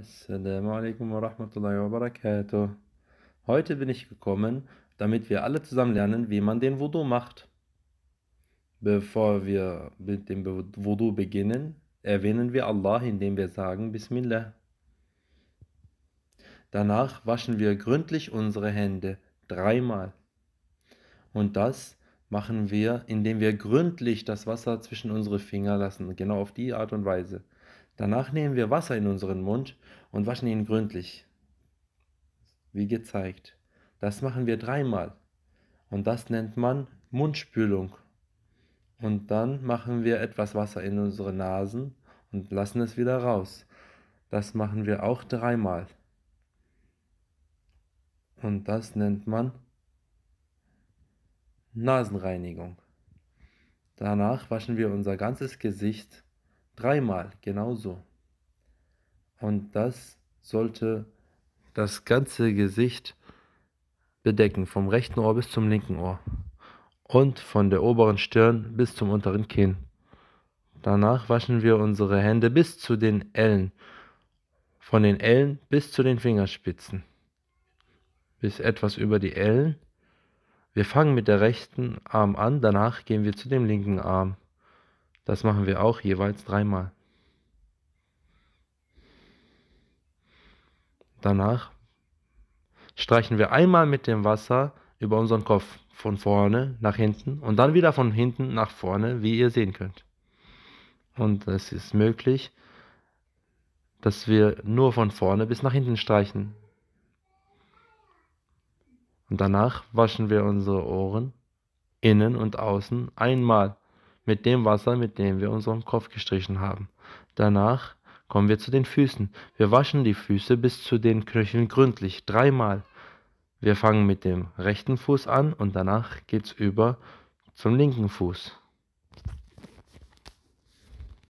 Assalamu alaikum wa rahmatullahi wa barakatuh. Heute bin ich gekommen, damit wir alle zusammen lernen, wie man den Voodoo macht. Bevor wir mit dem Voodoo beginnen, erwähnen wir Allah, indem wir sagen Bismillah. Danach waschen wir gründlich unsere Hände dreimal. Und das machen wir, indem wir gründlich das Wasser zwischen unsere Finger lassen, genau auf die Art und Weise. Danach nehmen wir Wasser in unseren Mund und waschen ihn gründlich, wie gezeigt. Das machen wir dreimal und das nennt man Mundspülung. Und dann machen wir etwas Wasser in unsere Nasen und lassen es wieder raus. Das machen wir auch dreimal. Und das nennt man Nasenreinigung. Danach waschen wir unser ganzes Gesicht Dreimal, genauso. Und das sollte das ganze Gesicht bedecken, vom rechten Ohr bis zum linken Ohr und von der oberen Stirn bis zum unteren Kinn. Danach waschen wir unsere Hände bis zu den Ellen, von den Ellen bis zu den Fingerspitzen, bis etwas über die Ellen. Wir fangen mit der rechten Arm an, danach gehen wir zu dem linken Arm. Das machen wir auch jeweils dreimal. Danach streichen wir einmal mit dem Wasser über unseren Kopf von vorne nach hinten und dann wieder von hinten nach vorne, wie ihr sehen könnt. Und es ist möglich, dass wir nur von vorne bis nach hinten streichen. Und danach waschen wir unsere Ohren innen und außen einmal mit dem Wasser, mit dem wir unseren Kopf gestrichen haben. Danach kommen wir zu den Füßen. Wir waschen die Füße bis zu den Knöcheln gründlich, dreimal. Wir fangen mit dem rechten Fuß an und danach geht's über zum linken Fuß.